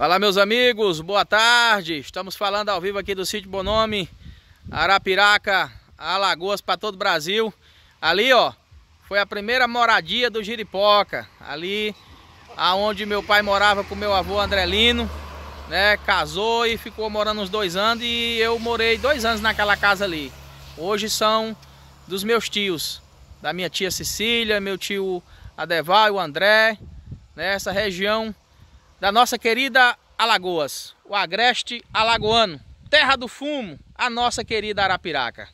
Fala meus amigos, boa tarde. Estamos falando ao vivo aqui do sítio Bonome, Arapiraca, Alagoas para todo o Brasil. Ali, ó, foi a primeira moradia do Giripoca. Ali aonde meu pai morava com meu avô Andrelino, né? Casou e ficou morando uns dois anos e eu morei dois anos naquela casa ali. Hoje são dos meus tios, da minha tia Cecília, meu tio Adeval, o André, nessa né? região da nossa querida Alagoas, o agreste alagoano, terra do fumo, a nossa querida Arapiraca.